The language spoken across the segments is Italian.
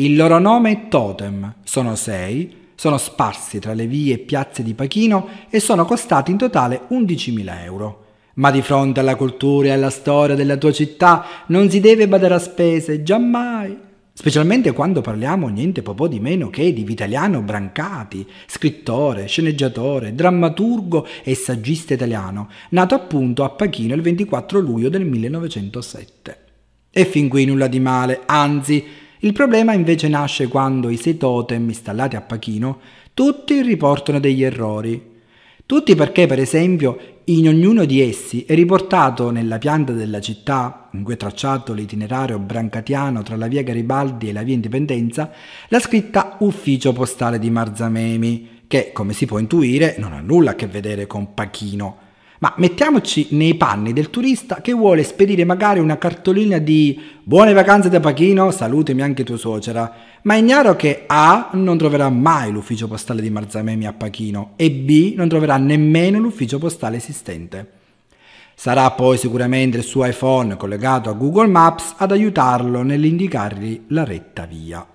Il loro nome è Totem, sono sei, sono sparsi tra le vie e piazze di Pachino e sono costati in totale 11.000 euro. Ma di fronte alla cultura e alla storia della tua città non si deve badare a spese, giammai. Specialmente quando parliamo niente po' di meno che di Vitaliano Brancati, scrittore, sceneggiatore, drammaturgo e saggista italiano, nato appunto a Pachino il 24 luglio del 1907. E fin qui nulla di male, anzi, il problema invece nasce quando i sei totem installati a Pachino tutti riportano degli errori. Tutti perché, per esempio, in ognuno di essi è riportato nella pianta della città, in cui è tracciato l'itinerario brancatiano tra la via Garibaldi e la via Indipendenza, la scritta Ufficio Postale di Marzamemi, che, come si può intuire, non ha nulla a che vedere con Pachino ma mettiamoci nei panni del turista che vuole spedire magari una cartolina di buone vacanze da Pachino, salutami anche tua suocera, ma è ignaro che A non troverà mai l'ufficio postale di Marzamemi a Pachino e B non troverà nemmeno l'ufficio postale esistente. Sarà poi sicuramente il suo iPhone collegato a Google Maps ad aiutarlo nell'indicargli la retta via.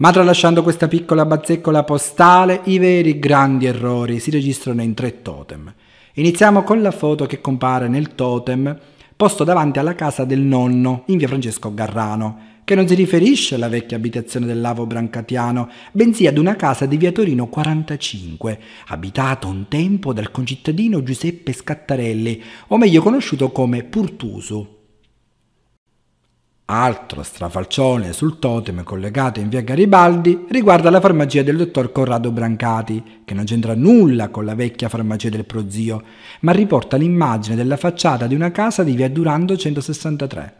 Ma tralasciando questa piccola bazzecola postale, i veri grandi errori si registrano in tre totem. Iniziamo con la foto che compare nel totem posto davanti alla casa del nonno in via Francesco Garrano, che non si riferisce alla vecchia abitazione del Lavo Brancatiano, bensì ad una casa di via Torino 45, abitata un tempo dal concittadino Giuseppe Scattarelli, o meglio conosciuto come Purtuso. Altro strafalcione sul totem collegato in via Garibaldi riguarda la farmacia del dottor Corrado Brancati, che non c'entra nulla con la vecchia farmacia del prozio, ma riporta l'immagine della facciata di una casa di via Durando 163.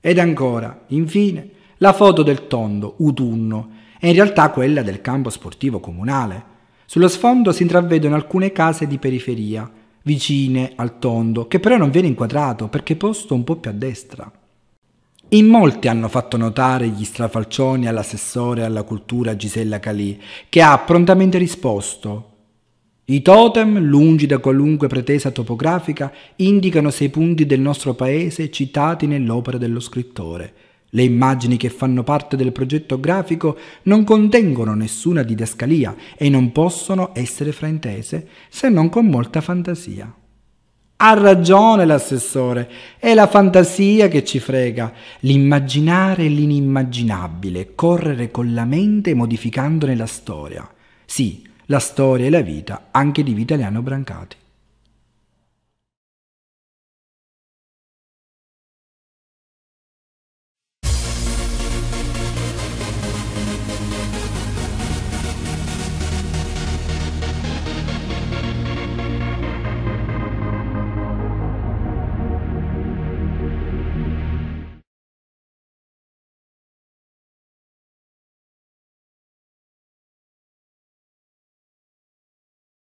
Ed ancora, infine, la foto del tondo, utunno, è in realtà quella del campo sportivo comunale. Sullo sfondo si intravedono alcune case di periferia, vicine al tondo, che però non viene inquadrato perché posto un po' più a destra. In molti hanno fatto notare gli strafalcioni all'assessore alla cultura Gisella Calì, che ha prontamente risposto. I totem, lungi da qualunque pretesa topografica, indicano sei punti del nostro paese citati nell'opera dello scrittore. Le immagini che fanno parte del progetto grafico non contengono nessuna didascalia e non possono essere fraintese se non con molta fantasia. Ha ragione l'assessore, è la fantasia che ci frega, l'immaginare l'inimmaginabile, correre con la mente modificandone la storia. Sì, la storia e la vita anche di Vitaliano Brancati.